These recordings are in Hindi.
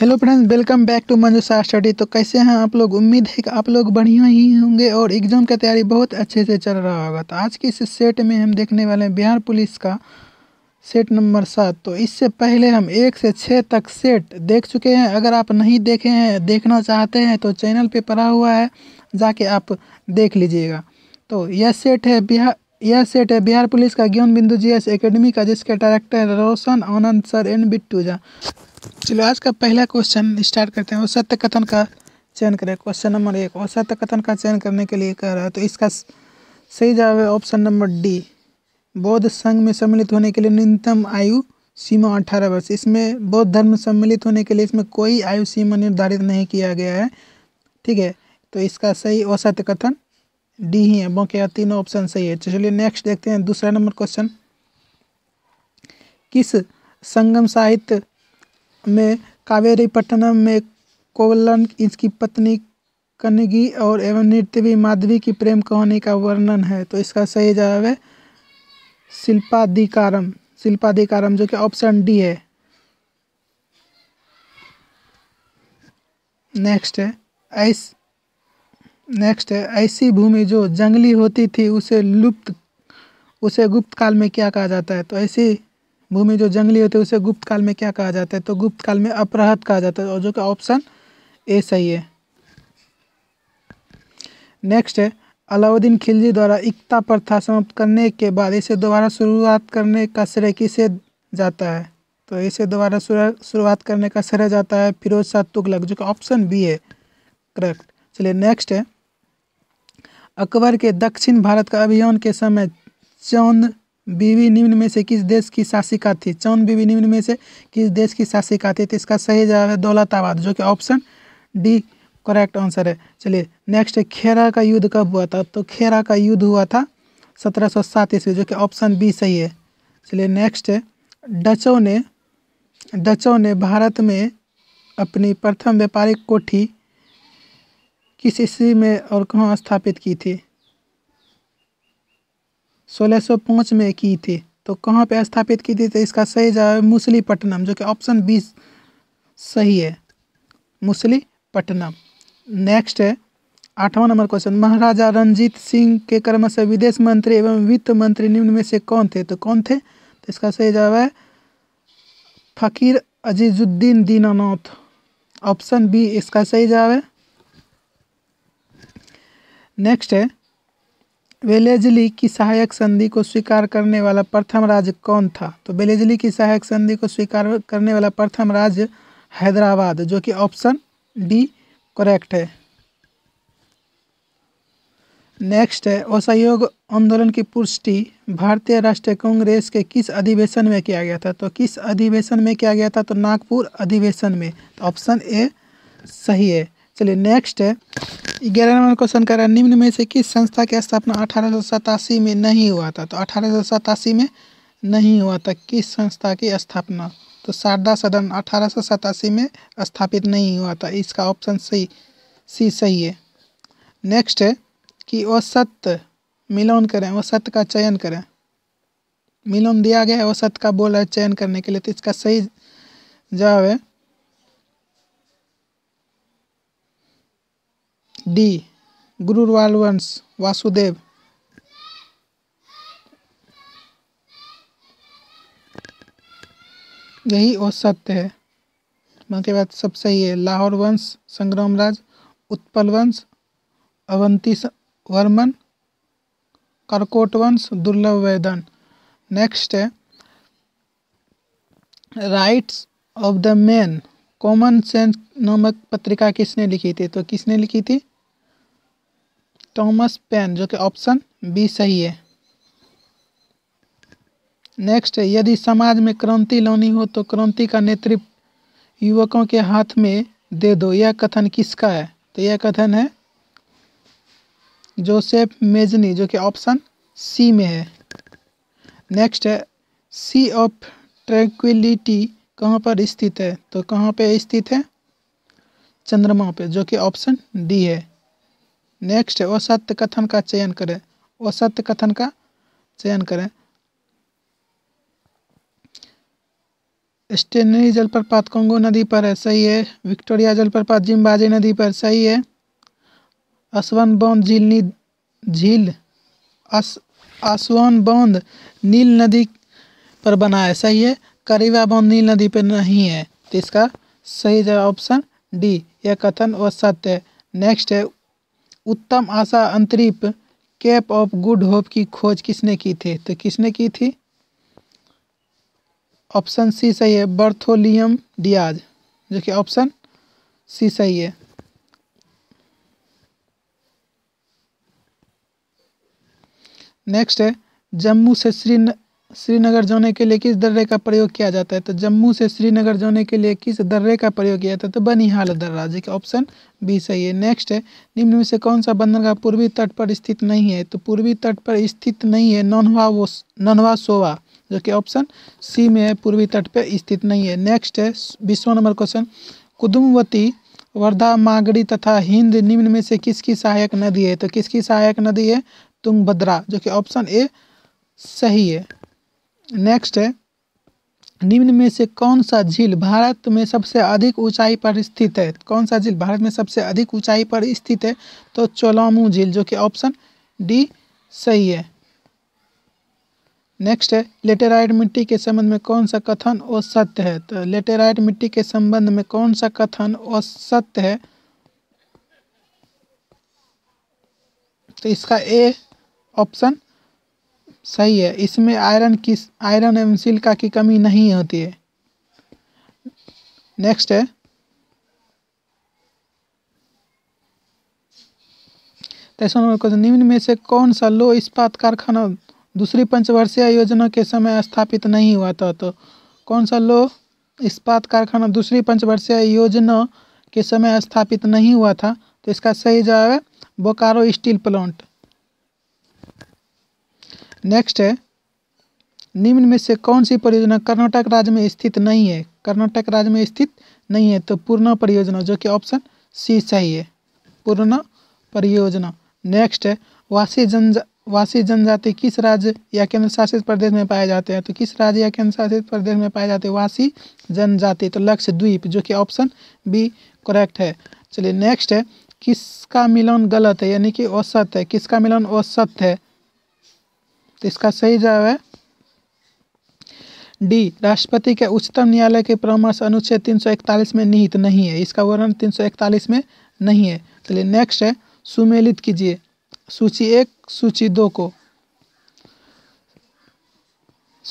hello friends welcome back to Manju study तो कैसे हैं आप लोग उम्मीद है कि आप लोग बढ़िया ही होंगे और एग्ज़ाम की तैयारी बहुत अच्छे से चल रहा होगा तो आज के इस सेट में हम देखने वाले हैं बिहार पुलिस का सेट नंबर सात तो इससे पहले हम एक से छः तक सेट देख चुके हैं अगर आप नहीं देखे हैं देखना चाहते हैं तो चैनल पर पड़ा हुआ है जाके आप देख लीजिएगा तो यह सेट है बिहार यह सेट है बिहार पुलिस का ज्ञान बिंदु जी एस अकेडमी का जिसके director Roshan Anand sir and बिट्टूजा चलो आज का पहला क्वेश्चन स्टार्ट करते हैं औसत कथन का चयन करें क्वेश्चन नंबर एक औसत कथन का चयन करने के लिए कह रहा है तो इसका सही जवाब है ऑप्शन नंबर डी बौद्ध संघ में सम्मिलित होने के लिए न्यूनतम आयु सीमा अठारह वर्ष इसमें बौद्ध धर्म सम्मिलित होने के लिए इसमें कोई आयु सीमा निर्धारित नहीं किया गया है ठीक है तो इसका सही औसत कथन डी ही है बाकी तीनों ऑप्शन सही है तो चलिए नेक्स्ट देखते हैं दूसरा नंबर क्वेश्चन किस संगम साहित्य में कावेरीपट्टनम में कोवलन इसकी पत्नी कनिगी और एवं नृत्यवी माधवी की प्रेम कहानी का वर्णन है तो इसका सही जवाब है शिल्पाधिकारम शिल्पाधिकारम जो कि ऑप्शन डी है नेक्स्ट है ऐस नेक्स्ट है ऐसी भूमि जो जंगली होती थी उसे लुप्त उसे गुप्त काल में क्या कहा जाता है तो ऐसी भूमि जो जंगली होती है उसे गुप्त काल में क्या कहा जाता है तो गुप्त काल में अपराहत कहा जाता है और जो कि ऑप्शन ए सही है नेक्स्ट है अलाउद्दीन खिलजी द्वारा इकता प्रथा समाप्त करने के बाद इसे दोबारा शुरुआत करने का श्रेय किसे जाता है तो इसे दोबारा शुरुआत करने का श्रेय जाता है फिरोज शाह तुगलक जो कि ऑप्शन बी है करेक्ट चलिए नेक्स्ट है अकबर के दक्षिण भारत का अभियान के समय चौंद बीवी निम्न में से किस देश की शासिका थी चौन बीवी निम्न में से किस देश की शासिका थी तो इसका सही जवाब है दौलताबाद जो कि ऑप्शन डी करेक्ट आंसर है चलिए नेक्स्ट है खेरा का युद्ध कब हुआ था तो खेरा का युद्ध हुआ था सत्रह सौ सात ईस्वी जो कि ऑप्शन बी सही है चलिए नेक्स्ट है डचों ने डचों ने भारत में अपनी प्रथम व्यापारिक कोठी किस ईस्वी में और कहाँ स्थापित की थी सोलह में की थी तो कहाँ पे स्थापित की थी तो इसका सही जवाब है मुसलीपट्टनम जो कि ऑप्शन बी सही है मुसलीपट्टनम नेक्स्ट है आठवां नंबर क्वेश्चन महाराजा रंजीत सिंह के कर्म से विदेश मंत्री एवं वित्त मंत्री निम्न में से कौन थे तो कौन थे तो इसका सही जवाब है फकीर अजीजुद्दीन दीनानाथ ऑप्शन बी इसका सही जवाब है नेक्स्ट है वेलेजली की सहायक संधि को स्वीकार करने वाला प्रथम राज्य कौन था तो वेलेजली की सहायक संधि को स्वीकार करने वाला प्रथम राज्य हैदराबाद जो कि ऑप्शन डी करेक्ट है नेक्स्ट है असहयोग आंदोलन की पुष्टि भारतीय राष्ट्रीय कांग्रेस के किस अधिवेशन में किया गया था तो किस अधिवेशन में किया गया था तो नागपुर अधिवेशन में तो ऑप्शन ए सही है चलिए नेक्स्ट है ग्यारह नंबर क्वेश्चन कर रहा है निम्न में से किस संस्था की स्थापना अठारह में नहीं हुआ था तो अठारह में नहीं हुआ था किस संस्था की स्थापना तो शारदा सदन अठारह में स्थापित नहीं हुआ था इसका ऑप्शन सही सी सही है नेक्स्ट है कि औसत मिलन करें औसत का चयन करें मिलन दिया गया है औसत का बोला चयन करने के लिए तो इसका सही जवाब है डी गुरुवाल वंश वासुदेव यही और सत्य है बाकी बात सब सही है लाहौर वंश संग्राम राज उत्पल वंश अवंती वर्मन करकोट वंश दुर्लभ वेदन नेक्स्ट है rights of the man common sense नामक पत्रिका किसने लिखी थी तो किसने लिखी थी थॉमस पेन जो कि ऑप्शन बी सही है नेक्स्ट है यदि समाज में क्रांति लानी हो तो क्रांति का नेतृत्व युवकों के हाथ में दे दो यह कथन किसका है तो यह कथन है जोसेफ मेजनी जो कि ऑप्शन सी में है नेक्स्ट है सी ऑफ ट्रैंक्विलिटी कहाँ पर स्थित है तो कहाँ पे स्थित है चंद्रमा पे जो कि ऑप्शन डी है नेक्स्ट है असत्य कथन का चयन करें असत्य कथन का चयन करें स्टेनरी जलप्रपात कोंगो नदी पर है सही है विक्टोरिया जलप्रपात जिम्बाजे नदी पर सही है असवन बौंद झील नी झील अस आसवान बौंद नील नदी पर बना है सही है करीवा बौंद नील नदी पर नहीं है तो इसका सही जवाब ऑप्शन डी यह कथन और सत्य है नेक्स्ट है उत्तम आशा अंतरिप केप ऑफ गुड होप की खोज किसने की थी तो किसने की थी ऑप्शन सी सही है बर्थोलियम डियाज जो कि ऑप्शन सी सही है नेक्स्ट है जम्मू से श्री श्रीनगर जाने के लिए किस दर्रे का प्रयोग किया जाता है तो जम्मू से श्रीनगर जाने के लिए किस दर्रे का प्रयोग किया जाता है तो बनिहाल दर्रा जी का ऑप्शन बी सही है नेक्स्ट है निम्न में से कौन सा बंदरगाह पूर्वी तट पर स्थित नहीं है तो पूर्वी तट पर स्थित नहीं है नन्हवा वो नन्हवा सोवा जो कि ऑप्शन सी में है पूर्वी तट पर स्थित नहीं है नेक्स्ट है बीसवा नंबर क्वेश्चन कुदुमवती वर्धा मागड़ी तथा हिंद निम्न में से किसकी सहायक नदी है तो किसकी सहायक नदी है तुंगभद्रा जो कि ऑप्शन ए सही है नेक्स्ट है निम्न में से कौन सा झील भारत में सबसे अधिक ऊंचाई पर स्थित है कौन सा झील भारत में सबसे अधिक ऊंचाई पर स्थित है तो चोलामू झील जो कि ऑप्शन डी सही है नेक्स्ट है लेटेराइड मिट्टी के संबंध में कौन सा कथन असत्य सत्य है तो लेटेराइड मिट्टी के संबंध में कौन सा कथन असत्य सत्य है तो इसका ए ऑप्शन सही है इसमें आयरन की आयरन एवं सिल्का की कमी नहीं होती है नेक्स्ट है तेईसवा नंबर क्वेश्चन निम्न में से कौन सा लो इस्पात कारखाना दूसरी पंचवर्षीय योजना के समय स्थापित नहीं हुआ था तो कौन सा लो इस्पात कारखाना दूसरी पंचवर्षीय योजना के समय स्थापित नहीं हुआ था तो इसका सही जवाब है बोकारो स्टील प्लांट नेक्स्ट है निम्न में से कौन सी परियोजना कर्नाटक राज्य में स्थित नहीं है कर्नाटक राज्य में स्थित नहीं है तो पूर्णा परियोजना जो कि ऑप्शन सी सही है पूर्णा परियोजना नेक्स्ट है वासी जन वासी जनजाति किस राज्य या केंद्र शासित प्रदेश में पाए जाते हैं तो किस राज्य या केंद्र शासित प्रदेश में पाए जाते हैं वासी जनजाति तो लक्षद्वीप जो कि ऑप्शन बी करेक्ट है चलिए नेक्स्ट है किसका मिलन गलत है यानी कि औसत है किसका मिलन औसत है तो इसका सही जवाब है डी राष्ट्रपति के उच्चतम न्यायालय के परामर्श अनुच्छेद 341 में निहित नहीं है इसका वर्णन 341 में नहीं है चलिए नेक्स्ट है सुमेलित कीजिए सूची एक सूची दो को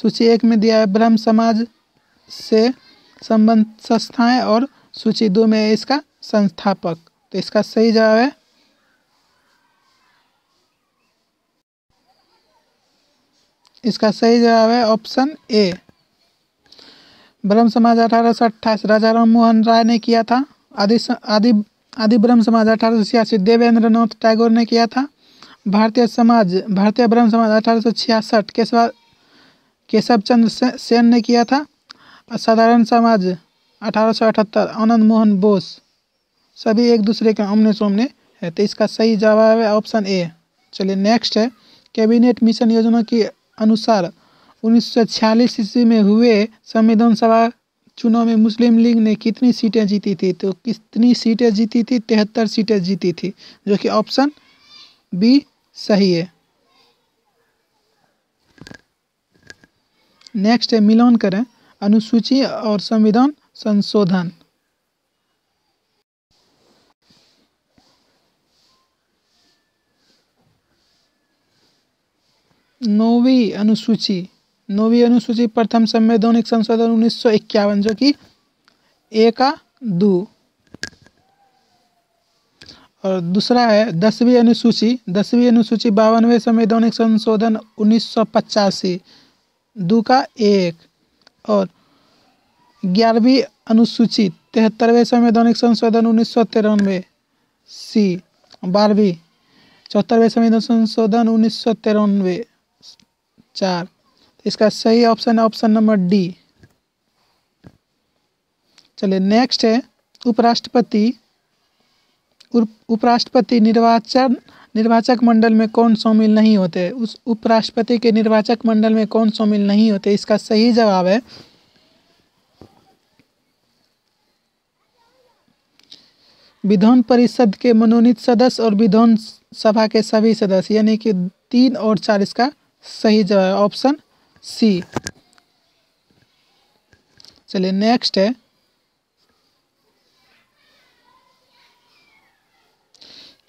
सूची एक में दिया है ब्रह्म समाज से संबंध संस्थाएं और सूची दो में है इसका संस्थापक तो इसका सही जवाब है इसका सही जवाब है ऑप्शन ए ब्रह्म समाज अठारह सौ अट्ठाईस राजा राम मोहन राय ने किया था आदि आदि आदि ब्रह्म समाज अठारह सौ छियासी देवेंद्र नाथ टैगोर ने किया था भारतीय समाज भारतीय ब्रह्म समाज अठारह सौ छियासठ केशवा केशव चंद्र सेन ने किया था साधारण समाज अठारह सौ अठहत्तर आनंद मोहन बोस सभी एक दूसरे के आमने सामने है तो इसका सही जवाब है ऑप्शन ए चलिए नेक्स्ट है कैबिनेट मिशन योजना की अनुसार उन्नीस ईस्वी में हुए संविधान सभा चुनाव में मुस्लिम लीग ने कितनी सीटें जीती थी तो कितनी सीटें जीती थी तिहत्तर सीटें जीती थी जो कि ऑप्शन बी सही है नेक्स्ट है मिलान करें अनुसूची और संविधान संशोधन नौवीं अनुसूची नौवीं अनुसूची प्रथम संवैधानिक संशोधन उन्नीस सौ इक्यावन जो कि एका दो और दूसरा है दसवीं अनुसूची दसवीं अनुसूची बावनवे संवैधानिक संशोधन उन्नीस सौ पचासी दो का एक और ग्यारहवीं अनुसूची तिहत्तरवें संवैधानिक संशोधन उन्नीस सौ तिरानवे सी बारहवीं चौहत्तरवें संविधान संशोधन उन्नीस सौ तिरानवे चार तो इसका सही ऑप्शन है ऑप्शन नंबर डी चलिए नेक्स्ट है उपराष्ट्रपति उपराष्ट्रपति निर्वाचन निर्वाचक मंडल में कौन शामिल नहीं होते उस उपराष्ट्रपति के निर्वाचक मंडल में कौन शामिल नहीं होते इसका सही जवाब है विधान परिषद के मनोनीत सदस्य और विधान सभा के सभी सदस्य यानी कि तीन और चार इसका सही जवाब है ऑप्शन सी चलिए नेक्स्ट है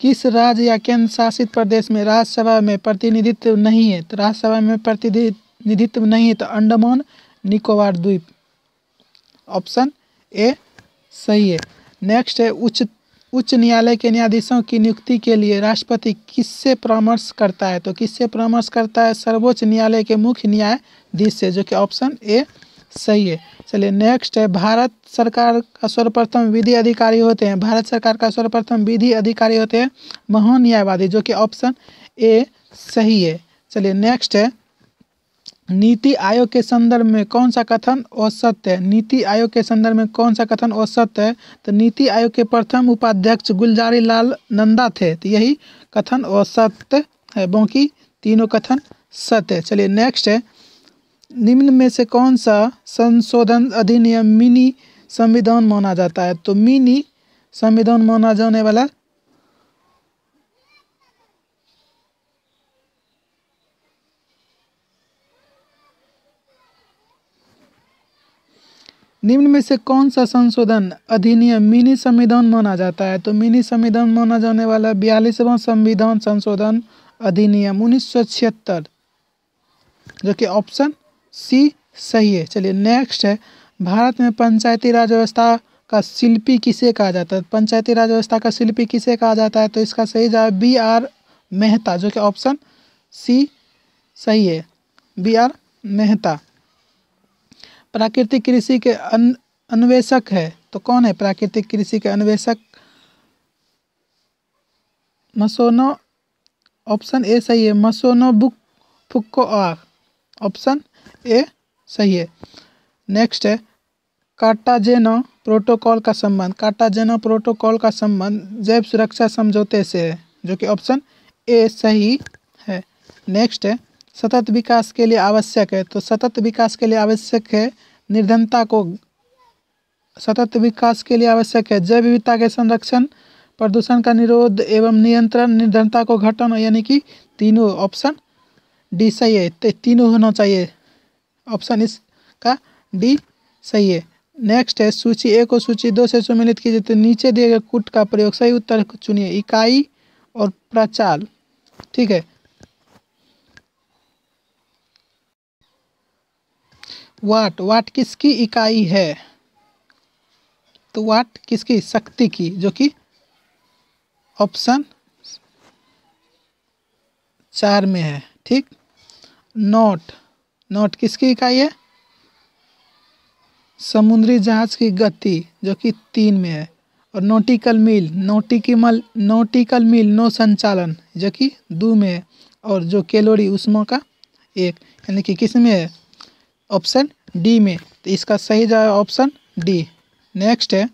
किस राज्य या केंद्र शासित प्रदेश में राज्यसभा में प्रतिनिधित्व नहीं है तो राज्यसभा में प्रतिनिधित्व नहीं है तो अंडमान निकोबार द्वीप ऑप्शन ए सही है नेक्स्ट है उच्च उच्च न्यायालय के न्यायाधीशों की नियुक्ति के लिए राष्ट्रपति किससे परामर्श करता है तो किससे परामर्श करता है सर्वोच्च न्यायालय के मुख्य न्यायाधीश से जो कि ऑप्शन ए सही है चलिए नेक्स्ट है भारत सरकार का सर्वप्रथम विधि अधिकारी होते हैं भारत सरकार का सर्वप्रथम विधि अधिकारी होते हैं महान न्यायवादी जो कि ऑप्शन ए सही है चलिए नेक्स्ट है नीति आयोग के संदर्भ में कौन सा कथन औसत्य है नीति आयोग के संदर्भ में कौन सा कथन औसत्य है तो नीति आयोग के प्रथम उपाध्यक्ष गुलजारी लाल नंदा थे तो यही कथन औसत्य है बाकी तीनों कथन सत्य है चलिए नेक्स्ट है निम्न में से कौन सा संशोधन अधिनियम मिनी संविधान माना जाता है तो मिनी संविधान माना जाने वाला निम्न में से कौन सा संशोधन अधिनियम मिनी संविधान माना जाता है तो मिनी संविधान माना जाने वाला बयालीसवां संविधान संशोधन अधिनियम उन्नीस जो कि ऑप्शन सी सही है चलिए नेक्स्ट है भारत में पंचायती राज व्यवस्था का शिल्पी किसे कहा जाता है तो पंचायती राज व्यवस्था का शिल्पी किसे कहा जाता है तो इसका सही जवाब बी आर मेहता जो कि ऑप्शन सी सही है बी आर मेहता प्राकृतिक कृषि के अन, अन्वेषक है तो कौन है प्राकृतिक कृषि के अन्वेषक मसोनो ऑप्शन ए सही है मसोनो बुक फुक्को आ ऑप्शन ए सही है नेक्स्ट है काटाजेनो प्रोटोकॉल का संबंध काटाजेनो प्रोटोकॉल का संबंध जैव सुरक्षा समझौते से है जो कि ऑप्शन ए सही है नेक्स्ट है सतत विकास के लिए आवश्यक है तो सतत विकास के लिए आवश्यक है निर्धनता को सतत विकास के लिए आवश्यक है जैव विविधता के संरक्षण प्रदूषण का निरोध एवं नियंत्रण निर्धनता को घटन यानी कि तीनों ऑप्शन डी सही है तीनों होना चाहिए ऑप्शन इसका डी सही है नेक्स्ट है सूची एक और सूची दो से सम्मिलित कीजिए तो नीचे दिए गए कूट का प्रयोग सही उत्तर चुनिए इकाई और प्रचाल ठीक है वाट वाट किसकी इकाई है तो वाट किसकी शक्ति की जो कि ऑप्शन चार में है ठीक नॉट नॉट किसकी इकाई है समुद्री जहाज की गति जो कि तीन में है और नोटिकल मिल नोटिकी मल नोटिकल मिल नो संचालन जो कि दो में है और जो कैलोरी उष्मा का एक यानी कि किस में है ऑप्शन डी में तो इसका सही जवाब ऑप्शन डी नेक्स्ट है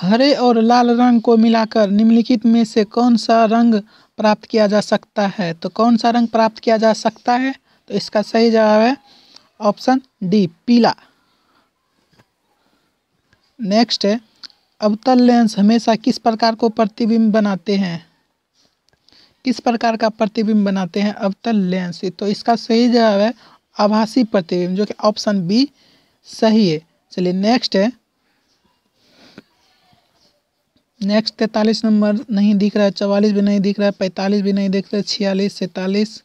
हरे और लाल रंग को मिलाकर निम्नलिखित में से कौन सा रंग प्राप्त किया जा सकता है तो कौन सा रंग प्राप्त किया जा सकता है तो इसका सही जवाब है ऑप्शन डी पीला नेक्स्ट है अवतल लेंस हमेशा किस प्रकार को प्रतिबिंब बनाते हैं किस प्रकार का प्रतिबिंब बनाते हैं अवतल लेंस तो इसका सही जवाब है आभासी प्रतिबिंब जो कि ऑप्शन बी सही है चलिए नेक्स्ट है नेक्स्ट तैतालीस नंबर नहीं दिख रहा है चवालीस भी नहीं दिख रहा है पैंतालीस भी नहीं दिख रहा है छियालीस सैतालीस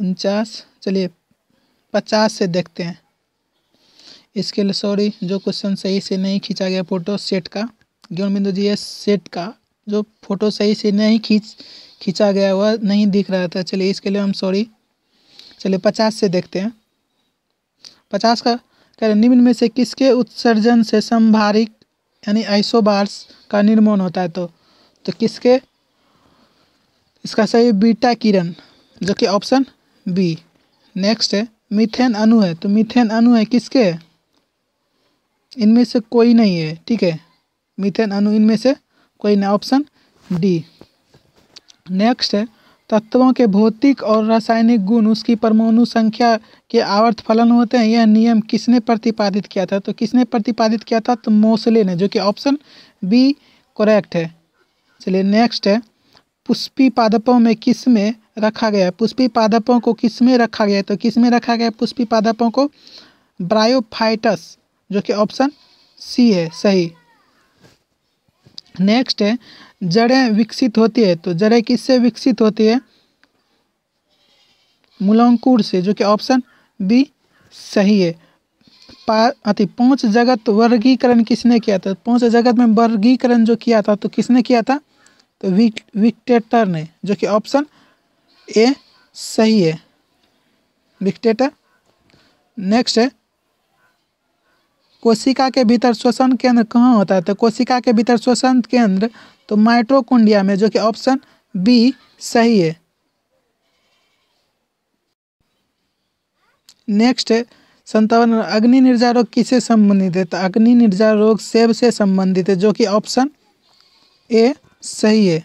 उनचास चलिए पचास से देखते हैं इसके लिए सॉरी जो क्वेश्चन सही से नहीं खींचा गया फोटो सेट का ज्ञान बिंदु जी है सेट का जो फ़ोटो सही से नहीं खींच खींचा गया वह नहीं दिख रहा था चलिए इसके लिए हम सॉरी चलिए पचास से देखते हैं पचास का कह निम्न में से किसके उत्सर्जन से संभारिक यानी आइसोबार्स का निर्माण होता है तो तो किसके इसका सही बीटा किरण जो कि ऑप्शन बी नेक्स्ट है मिथेन अणु है तो मिथेन अणु है किसके इनमें से कोई नहीं है ठीक है मिथेन अणु इनमें से कोई ना ऑप्शन डी नेक्स्ट है तत्वों के भौतिक और रासायनिक गुण उसकी परमाणु संख्या के आवर्त फलन होते हैं यह नियम किसने प्रतिपादित किया था तो किसने प्रतिपादित किया था तो मोसले ने जो कि ऑप्शन बी करेक्ट है चलिए नेक्स्ट है पुष्पी पादपों में किस में रखा गया है पुष्पी पादपों को किस में रखा गया है तो किस में रखा गया है पुष्पी पादपों को ब्रायोफाइटस जो कि ऑप्शन सी है सही नेक्स्ट है जड़ें विकसित होती है तो जड़ें किससे विकसित होती है मूलांकुर से जो कि ऑप्शन बी सही है अति पाँच जगत वर्गीकरण किसने किया था पाँच जगत में वर्गीकरण जो किया था तो किसने किया था तो विक विक्टेटर ने जो कि ऑप्शन ए सही है विक्टेटर नेक्स्ट है कोशिका के भीतर श्वसन केंद्र कहाँ होता है तो कोशिका के भीतर श्वसन केंद्र तो माइट्रोकुंडिया में जो कि ऑप्शन बी सही है नेक्स्ट संतावन अग्नि निर्जा रोग किससे संबंधित है तो अग्नि निर्जा रोग सेब से संबंधित है जो कि ऑप्शन ए सही है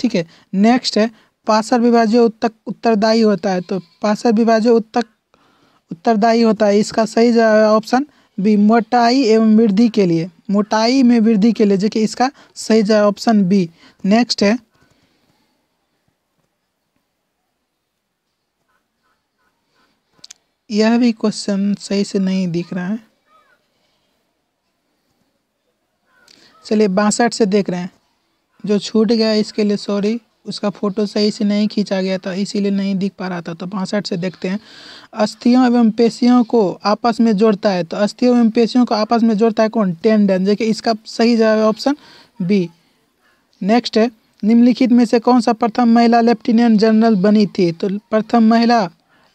ठीक है नेक्स्ट है पासर विभाज्य उत्तक उत्तरदायी होता है तो पासर विभाज्य उत्तक उत्तरदायी होता है इसका सही ऑप्शन बी मोटाई एवं वृद्धि के लिए मोटाई में वृद्धि के लिए जो कि इसका सही ऑप्शन बी नेक्स्ट है यह भी क्वेश्चन सही से नहीं दिख रहा है चलिए बासठ से देख रहे हैं जो छूट गया इसके लिए सॉरी उसका फ़ोटो सही से नहीं खींचा गया था इसीलिए नहीं दिख पा रहा था तो पांसठ से देखते हैं अस्थियों एवं पेशियों को आपस में जोड़ता है तो अस्थियों एवं पेशियों को आपस में जोड़ता है कौन टेंडन जो कि इसका सही जवाब ऑप्शन बी नेक्स्ट है निम्नलिखित में से कौन सा प्रथम महिला लेफ्टिनेंट जनरल बनी थी तो प्रथम महिला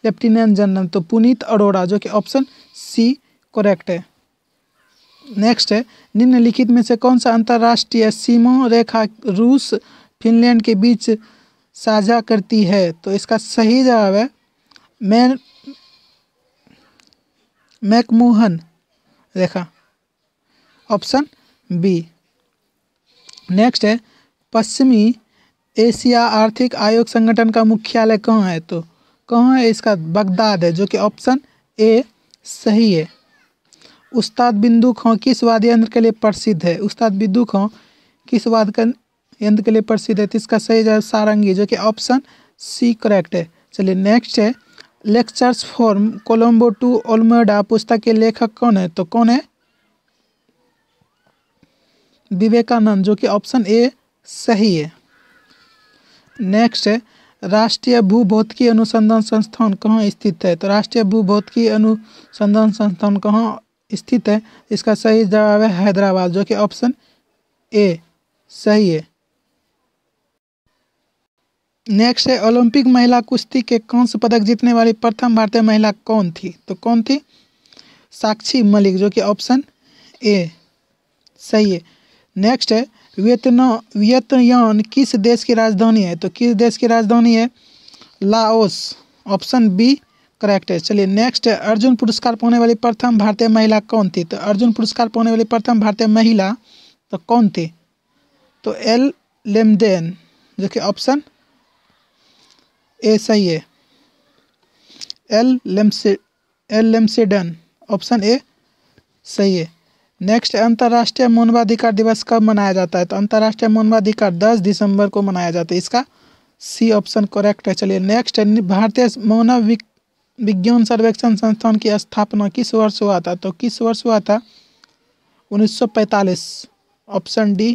लेफ्टिनेंट जनरल तो पुनीत अरोड़ा जो कि ऑप्शन सी करेक्ट है नेक्स्ट है निम्नलिखित में से कौन सा अंतर्राष्ट्रीय सीमा रेखा रूस फिनलैंड के बीच साझा करती है तो इसका सही जवाब है मैन मैकमोहन रेखा ऑप्शन बी नेक्स्ट है पश्चिमी एशिया आर्थिक आयोग संगठन का मुख्यालय कहाँ है तो कहाँ है इसका बगदाद है जो कि ऑप्शन ए सही है उस्ताद बिंदु खां किस वाद्य यंत्र के लिए प्रसिद्ध है उस्ताद बिंदु खां किस वाद्य यंत्र के लिए प्रसिद्ध है तो इसका सही जवाब सारंगी जो कि ऑप्शन सी करेक्ट है चलिए नेक्स्ट है lectures from Colombo to Almora पुस्तक के लेखक कौन है तो कौन है विवेकानंद जो कि ऑप्शन ए सही है नेक्स्ट है राष्ट्रीय भूभौतिकी अनुसंधान संस्थान कहाँ स्थित है तो राष्ट्रीय भूभौतिकी अनुसंधान संस्थान कहाँ स्थित है इसका सही जवाब है हैदराबाद जो कि ऑप्शन ए सही है नेक्स्ट है ओलंपिक महिला कुश्ती के कांस्य पदक जीतने वाली प्रथम भारतीय महिला कौन थी तो कौन थी साक्षी मलिक जो कि ऑप्शन ए सही है नेक्स्ट है वियतना वियतयान किस देश की राजधानी है तो किस देश की राजधानी है लाओस ऑप्शन बी करेक्ट है चलिए नेक्स्ट है अर्जुन पुरस्कार पाने वाली प्रथम भारतीय महिला कौन थी तो अर्जुन पुरस्कार पाने वाली प्रथम भारतीय महिला तो कौन थी तो एल लेमदेन जो कि ऑप्शन ऐसा ही है एल लेमसे एल लेमसेडन ऑप्शन ए सही है नेक्स्ट अंतर्राष्ट्रीय मानवाधिकार दिवस कब मनाया जाता है तो अंतर्राष्ट्रीय मानवाधिकार 10 दिसंबर को मनाया जाता है इसका सी ऑप्शन करेक्ट है चलिए नेक्स्ट भारतीय मानव विज्ञान सर्वेक्षण संस्थान की स्थापना किस वर्ष हुआ था तो किस वर्ष हुआ था 1945 ऑप्शन डी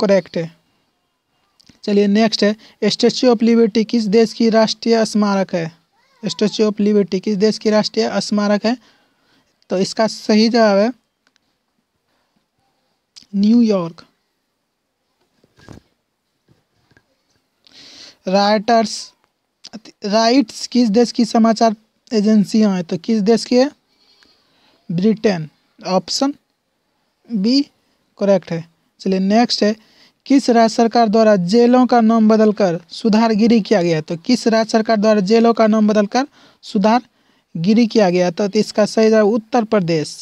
करेक्ट है चलिए नेक्स्ट है स्टेच्यू ऑफ लिबर्टी किस देश की राष्ट्रीय स्मारक है स्टेच्यू ऑफ लिबर्टी किस देश की राष्ट्रीय स्मारक है तो इसका सही जवाब है न्यूयॉर्क राइटर्स राइट्स किस देश की समाचार एजेंसियां हैं तो किस देश की है ब्रिटेन ऑप्शन बी करेक्ट है चलिए नेक्स्ट है किस राज्य सरकार द्वारा जेलों का नाम बदलकर सुधार गिरी किया गया तो किस राज्य सरकार द्वारा जेलों का नाम बदलकर सुधार गिरी किया गया तो इसका सही जवाब उत्तर प्रदेश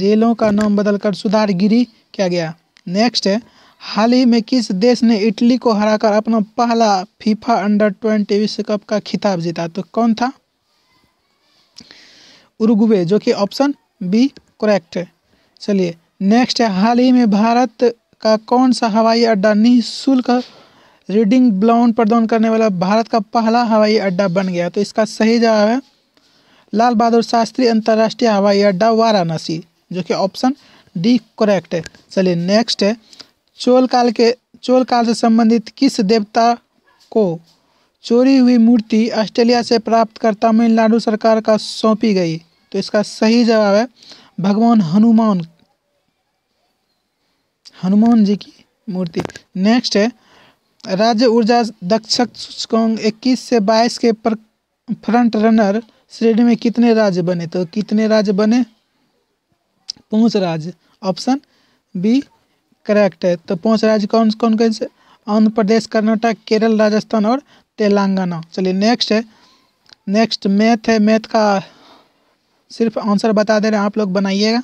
जेलों का नाम बदलकर सुधार गिरी किया गया नेक्स्ट है हाल ही में किस देश ने इटली को हराकर अपना पहला फीफा अंडर ट्वेंटी विश्व कप का खिताब जीता तो कौन था उर्गुबे जो कि ऑप्शन बी करेक्ट है चलिए नेक्स्ट है हाल ही में भारत का कौन सा हवाई अड्डा निःशुल्क रीडिंग ब्लाउन प्रदान करने वाला भारत का पहला हवाई अड्डा बन गया तो इसका सही जवाब है लाल बहादुर शास्त्री अंतर्राष्ट्रीय हवाई अड्डा वाराणसी जो कि ऑप्शन डी करेक्ट है चलिए नेक्स्ट है चोल काल के चोल काल से संबंधित किस देवता को चोरी हुई मूर्ति ऑस्ट्रेलिया से प्राप्त कर तमिलनाडु सरकार का सौंपी गई तो इसका सही जवाब है भगवान हनुमान हनुमान जी की मूर्ति नेक्स्ट है राज्य ऊर्जा सूचकांग इक्कीस से बाईस के पर फ्रंट रनर श्रेणी में कितने राज्य बने तो कितने राज्य बने पांच राज्य ऑप्शन बी करेक्ट है तो पांच राज्य कौन कौन कौन से आंध्र प्रदेश कर्नाटक केरल राजस्थान और तेलंगाना चलिए नेक्स्ट है नेक्स्ट मैथ है मैथ का सिर्फ आंसर बता दे रहे हैं आप लोग बनाइएगा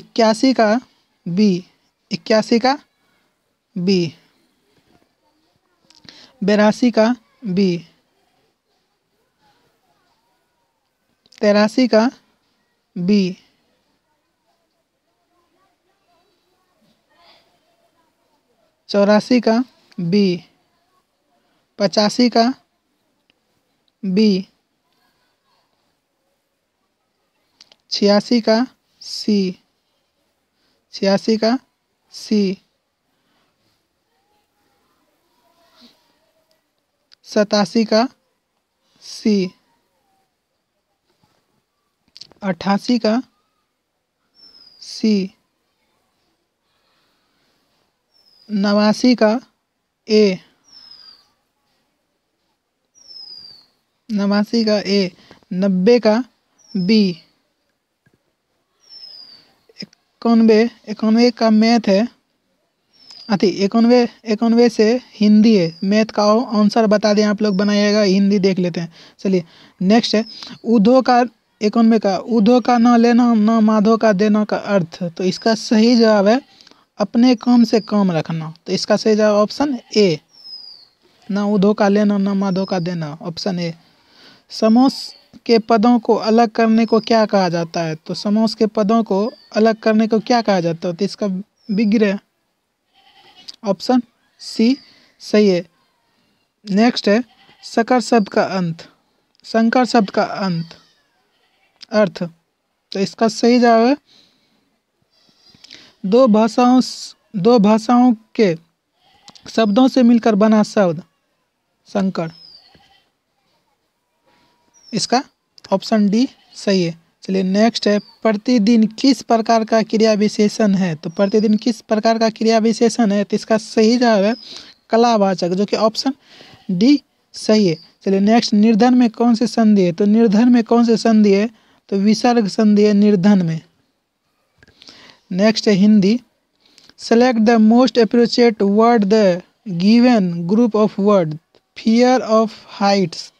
इक्यासी का बी इक्यासी का बी बेरासी का बी तेरासी का बी चौरासी का बी पचासी का बी छियासी का सी छियासी का सी सतासी का सी अट्ठासी का सी नवासी का ए नवासी का ए नब्बे का बी इक्यानवे इक्यानवे का मैथ है अति इक्यानवे इक्यानवे से हिंदी है मैथ का आंसर बता दें आप लोग बनाइएगा हिंदी देख लेते हैं चलिए नेक्स्ट है उधो का इक्यानवे का उधो का न लेना न माधो का देना का अर्थ तो इसका सही जवाब है अपने काम से काम रखना तो इसका सही जवाब ऑप्शन ए ना उधो का लेना ना माधो का देना ऑप्शन ए समोस के पदों को अलग करने को क्या कहा जाता है तो समोस के पदों को अलग करने को क्या कहा जाता है तो इसका विग्रह ऑप्शन सी सही है नेक्स्ट है शकर शब्द का अंत शंकर शब्द का अंत अर्थ तो इसका सही जवाब है दो भाषाओं दो भाषाओं के शब्दों से मिलकर बना शब्द संकर इसका ऑप्शन डी सही है चलिए नेक्स्ट है प्रतिदिन किस प्रकार का क्रिया विशेषण है तो प्रतिदिन किस प्रकार का क्रिया विशेषण है तो इसका सही जवाब है कलावाचक जो कि ऑप्शन डी सही है चलिए नेक्स्ट निर्धन में कौन से संधि है तो निर्धन में कौन से संधि है तो विसर्ग संधि है निर्धन में नेक्स्ट है Hindi select the most appropriate word the given group of word fear of heights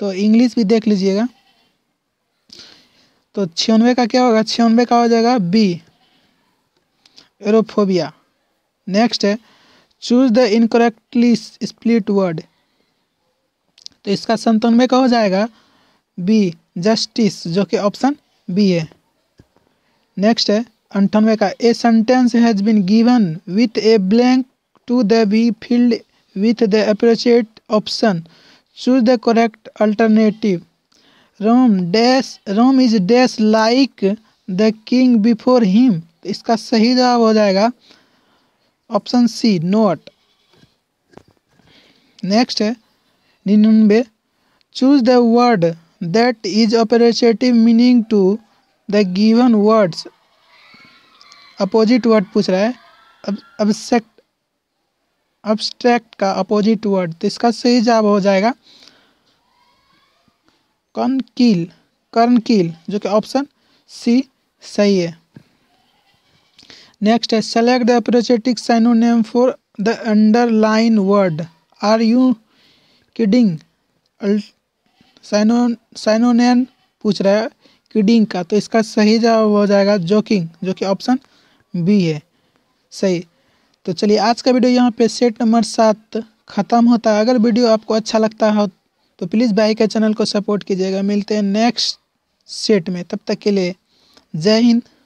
तो इंग्लिश भी देख लीजिएगा तो छियानवे का क्या होगा छियानवे का हो जाएगा बी एरोफोबिया नेक्स्ट है choose the incorrectly split word तो इसका संतानवे का हो जाएगा बी जस्टिस जो कि ऑप्शन बी है नेक्स्ट है अंठानवे का a sentence has been given with a blank to the be filled with the appropriate option choose the correct alternative Rome dash Rome is dash like the king before him इसका सही जवाब हो जाएगा ऑप्शन सी नोट नेक्स्ट है निन्यानवे choose the word that is operative meaning to the given words opposite word पूछ रहा है अब अब्सेक्ट अब्स्ट्रैक्ट का अपोजिट वर्ड तो इसका सही जवाब हो जाएगा कनकील कर्नकील जो कि ऑप्शन सी सही है नेक्स्ट है सेलेक्ट द अप्रोचेटिक synonym for the underline word are you kidding साइनो साइनोनेम पूछ रहा है किडिंग का तो इसका सही जवाब हो जाएगा जोकिंग जो कि ऑप्शन बी है सही तो चलिए आज का वीडियो यहाँ पे सेट नंबर सात ख़त्म होता है अगर वीडियो आपको अच्छा लगता हो तो प्लीज़ भाई के चैनल को सपोर्ट कीजिएगा मिलते हैं नेक्स्ट सेट में तब तक के लिए जय हिंद